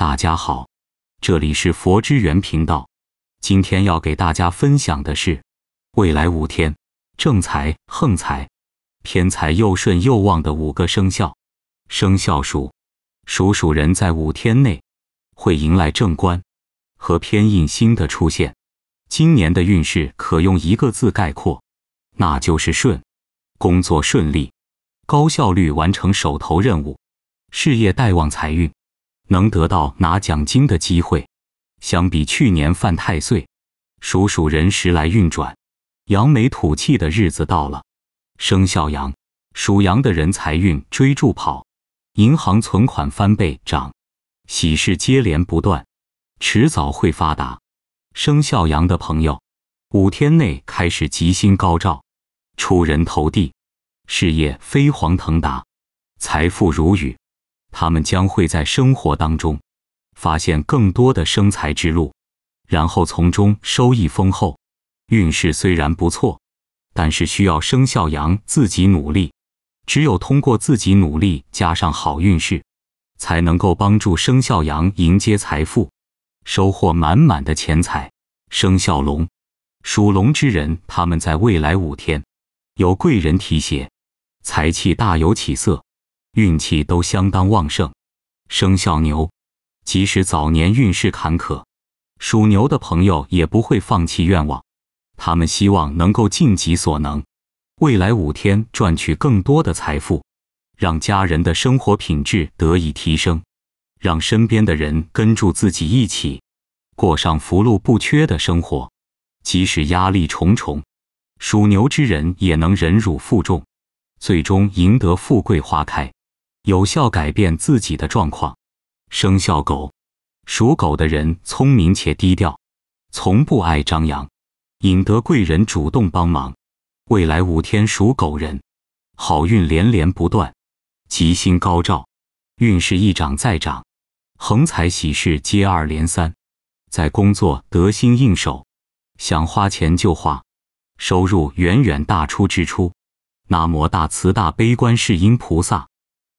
大家好，这里是佛之源频道。今天要给大家分享的是，未来五天正财、横财、偏财又顺又旺的五个生肖。生肖属属鼠人在五天内会迎来正官和偏印星的出现。今年的运势可用一个字概括，那就是顺。工作顺利，高效率完成手头任务，事业带旺财运。能得到拿奖金的机会，相比去年犯太岁，属鼠人时来运转，扬眉吐气的日子到了。生肖羊，属羊的人财运追逐跑，银行存款翻倍涨，喜事接连不断，迟早会发达。生肖羊的朋友，五天内开始吉星高照，出人头地，事业飞黄腾达，财富如雨。他们将会在生活当中发现更多的生财之路，然后从中收益丰厚。运势虽然不错，但是需要生肖羊自己努力。只有通过自己努力加上好运势，才能够帮助生肖羊迎接财富，收获满满的钱财。生肖龙，属龙之人，他们在未来五天有贵人提携，财气大有起色。运气都相当旺盛，生肖牛，即使早年运势坎坷，属牛的朋友也不会放弃愿望。他们希望能够尽己所能，未来五天赚取更多的财富，让家人的生活品质得以提升，让身边的人跟住自己一起过上福禄不缺的生活。即使压力重重，属牛之人也能忍辱负重，最终赢得富贵花开。有效改变自己的状况。生肖狗，属狗的人聪明且低调，从不爱张扬，引得贵人主动帮忙。未来五天属狗人，好运连连不断，吉星高照，运势一涨再涨，横财喜事接二连三，在工作得心应手，想花钱就花，收入远远大出支出。南无大慈大悲观世音菩萨。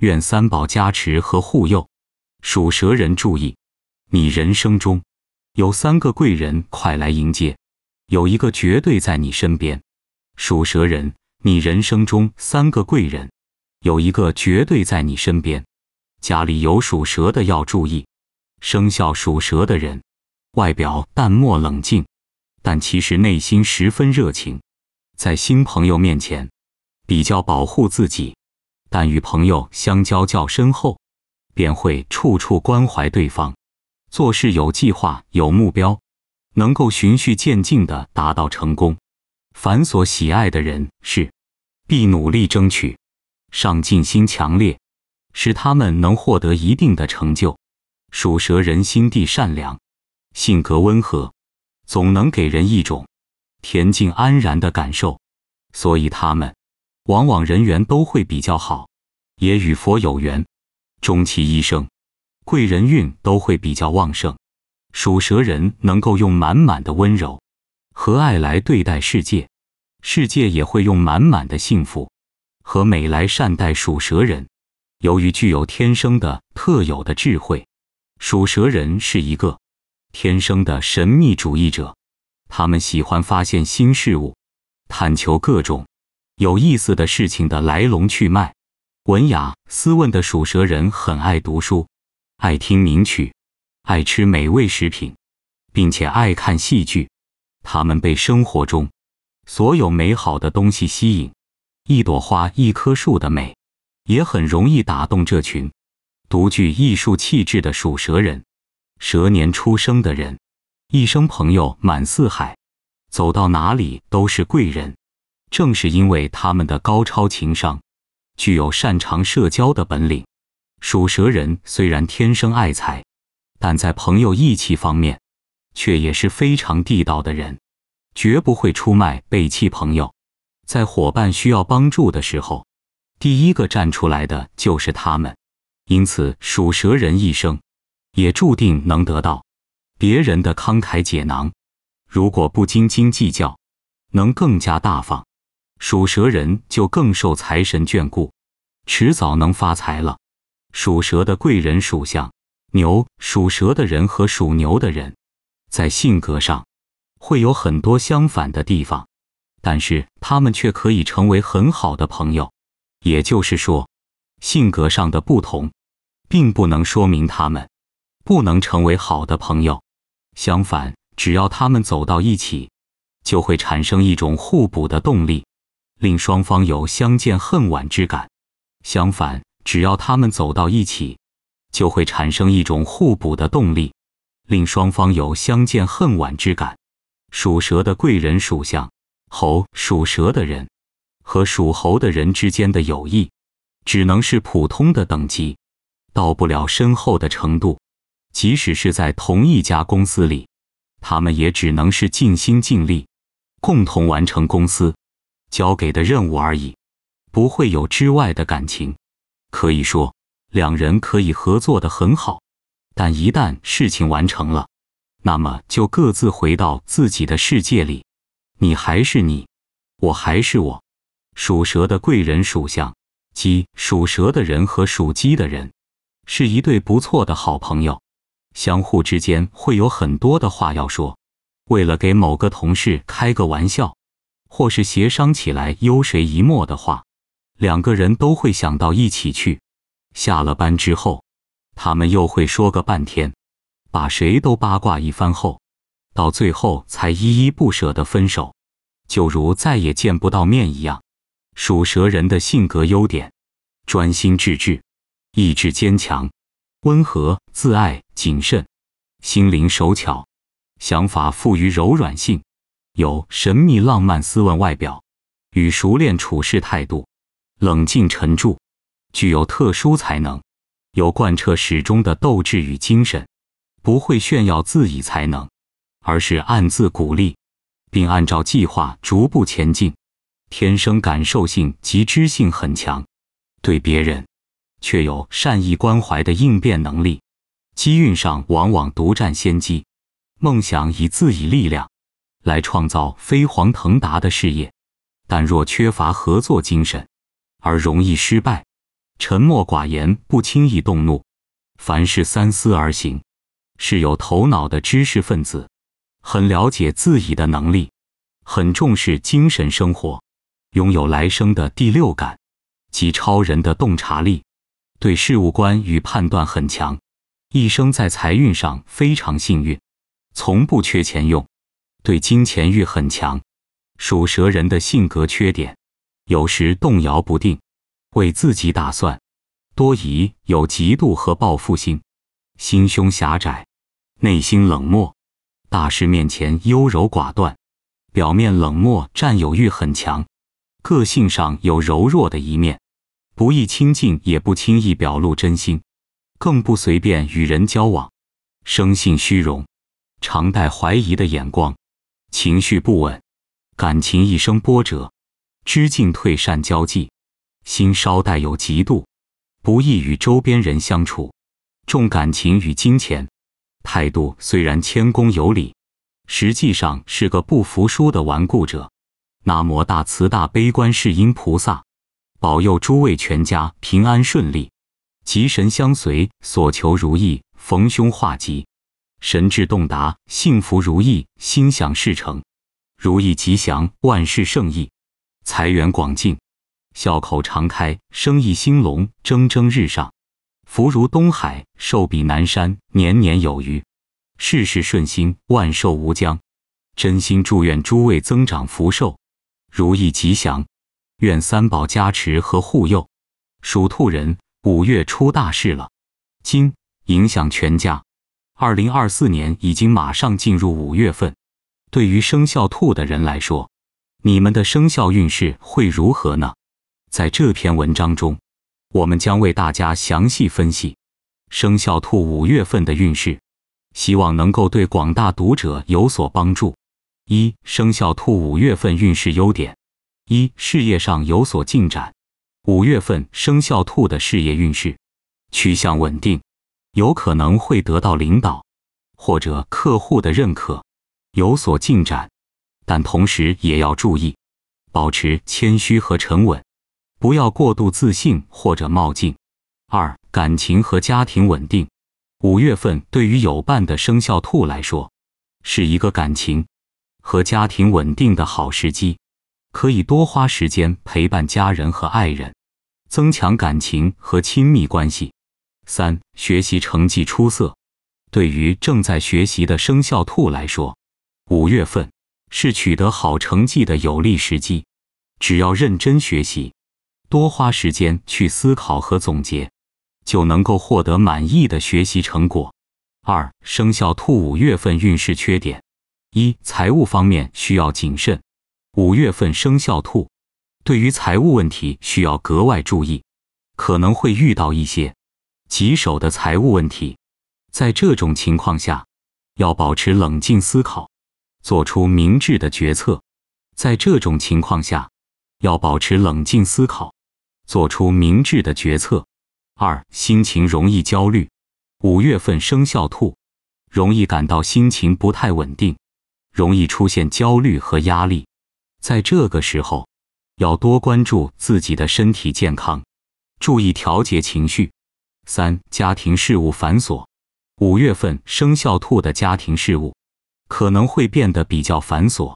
愿三宝加持和护佑，属蛇人注意，你人生中有三个贵人，快来迎接，有一个绝对在你身边。属蛇人，你人生中三个贵人，有一个绝对在你身边。家里有属蛇的要注意，生肖属蛇的人，外表淡漠冷静，但其实内心十分热情，在新朋友面前，比较保护自己。但与朋友相交较深厚，便会处处关怀对方，做事有计划、有目标，能够循序渐进地达到成功。凡所喜爱的人事，必努力争取，上进心强烈，使他们能获得一定的成就。属蛇人心地善良，性格温和，总能给人一种恬静安然的感受，所以他们。往往人缘都会比较好，也与佛有缘，终其一生，贵人运都会比较旺盛。属蛇人能够用满满的温柔和爱来对待世界，世界也会用满满的幸福和美来善待属蛇人。由于具有天生的特有的智慧，属蛇人是一个天生的神秘主义者，他们喜欢发现新事物，探求各种。有意思的事情的来龙去脉，文雅斯文的属蛇人很爱读书，爱听名曲，爱吃美味食品，并且爱看戏剧。他们被生活中所有美好的东西吸引，一朵花一棵树的美，也很容易打动这群独具艺术气质的属蛇人。蛇年出生的人，一生朋友满四海，走到哪里都是贵人。正是因为他们的高超情商，具有擅长社交的本领，属蛇人虽然天生爱财，但在朋友义气方面，却也是非常地道的人，绝不会出卖背弃朋友。在伙伴需要帮助的时候，第一个站出来的就是他们。因此，属蛇人一生也注定能得到别人的慷慨解囊。如果不斤斤计较，能更加大方。属蛇人就更受财神眷顾，迟早能发财了。属蛇的贵人属相牛，属蛇的人和属牛的人，在性格上会有很多相反的地方，但是他们却可以成为很好的朋友。也就是说，性格上的不同，并不能说明他们不能成为好的朋友。相反，只要他们走到一起，就会产生一种互补的动力。令双方有相见恨晚之感。相反，只要他们走到一起，就会产生一种互补的动力，令双方有相见恨晚之感。属蛇的贵人属相猴，属蛇的人和属猴的人之间的友谊，只能是普通的等级，到不了深厚的程度。即使是在同一家公司里，他们也只能是尽心尽力，共同完成公司。交给的任务而已，不会有之外的感情。可以说，两人可以合作的很好，但一旦事情完成了，那么就各自回到自己的世界里。你还是你，我还是我。属蛇的贵人属相鸡，属蛇的人和属鸡的人是一对不错的好朋友，相互之间会有很多的话要说。为了给某个同事开个玩笑。或是协商起来优谁一默的话，两个人都会想到一起去。下了班之后，他们又会说个半天，把谁都八卦一番后，到最后才依依不舍的分手，就如再也见不到面一样。属蛇人的性格优点：专心致志，意志坚强，温和、自爱、谨慎，心灵手巧，想法富于柔软性。有神秘、浪漫、斯文外表，与熟练处事态度，冷静沉著，具有特殊才能，有贯彻始终的斗志与精神，不会炫耀自己才能，而是暗自鼓励，并按照计划逐步前进。天生感受性及知性很强，对别人却有善意关怀的应变能力。机运上往往独占先机，梦想以自己力量。来创造飞黄腾达的事业，但若缺乏合作精神，而容易失败。沉默寡言，不轻易动怒，凡事三思而行，是有头脑的知识分子。很了解自己的能力，很重视精神生活，拥有来生的第六感及超人的洞察力，对事物观与判断很强。一生在财运上非常幸运，从不缺钱用。对金钱欲很强，属蛇人的性格缺点，有时动摇不定，为自己打算，多疑，有嫉妒和报复心，心胸狭窄，内心冷漠，大事面前优柔寡断，表面冷漠，占有欲很强，个性上有柔弱的一面，不易亲近，也不轻易表露真心，更不随便与人交往，生性虚荣，常带怀疑的眼光。情绪不稳，感情一生波折，知进退，善交际，心稍带有嫉妒，不易与周边人相处，重感情与金钱，态度虽然谦恭有礼，实际上是个不服输的顽固者。南无大慈大悲观世音菩萨，保佑诸位全家平安顺利，吉神相随，所求如意，逢凶化吉。神智洞达，幸福如意，心想事成，如意吉祥，万事胜意，财源广进，笑口常开，生意兴隆，蒸蒸日上，福如东海，寿比南山，年年有余，事事顺心，万寿无疆。真心祝愿诸位增长福寿，如意吉祥。愿三宝加持和护佑属兔人五月出大事了，金影响全家。二零二四年已经马上进入五月份，对于生肖兔的人来说，你们的生肖运势会如何呢？在这篇文章中，我们将为大家详细分析生肖兔五月份的运势，希望能够对广大读者有所帮助。一、生肖兔五月份运势优点：一、事业上有所进展。五月份生肖兔的事业运势趋向稳定。有可能会得到领导或者客户的认可，有所进展，但同时也要注意保持谦虚和沉稳，不要过度自信或者冒进。二、感情和家庭稳定。五月份对于有伴的生肖兔来说，是一个感情和家庭稳定的好时机，可以多花时间陪伴家人和爱人，增强感情和亲密关系。三学习成绩出色，对于正在学习的生肖兔来说，五月份是取得好成绩的有利时机。只要认真学习，多花时间去思考和总结，就能够获得满意的学习成果。二生肖兔五月份运势缺点：一财务方面需要谨慎。五月份生肖兔对于财务问题需要格外注意，可能会遇到一些。棘手的财务问题，在这种情况下，要保持冷静思考，做出明智的决策。在这种情况下，要保持冷静思考，做出明智的决策。二，心情容易焦虑。五月份生肖兔，容易感到心情不太稳定，容易出现焦虑和压力。在这个时候，要多关注自己的身体健康，注意调节情绪。三家庭事务繁琐，五月份生肖兔的家庭事务可能会变得比较繁琐，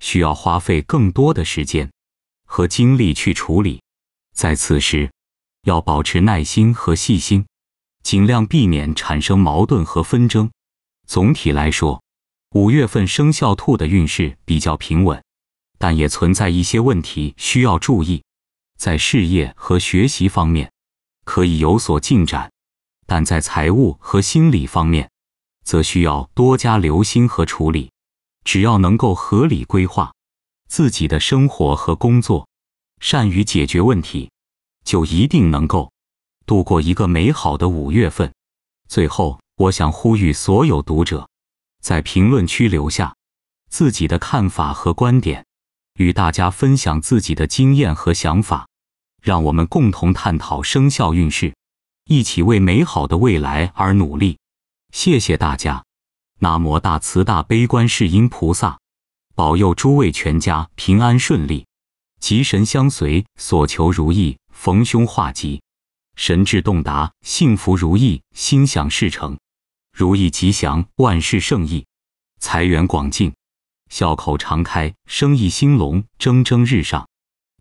需要花费更多的时间和精力去处理。在此时，要保持耐心和细心，尽量避免产生矛盾和纷争。总体来说，五月份生肖兔的运势比较平稳，但也存在一些问题需要注意。在事业和学习方面。可以有所进展，但在财务和心理方面，则需要多加留心和处理。只要能够合理规划自己的生活和工作，善于解决问题，就一定能够度过一个美好的五月份。最后，我想呼吁所有读者，在评论区留下自己的看法和观点，与大家分享自己的经验和想法。让我们共同探讨生肖运势，一起为美好的未来而努力。谢谢大家！南无大慈大悲观世音菩萨，保佑诸位全家平安顺利，吉神相随，所求如意，逢凶化吉，神智洞达，幸福如意，心想事成，如意吉祥，万事胜意，财源广进，笑口常开，生意兴隆，蒸蒸日上。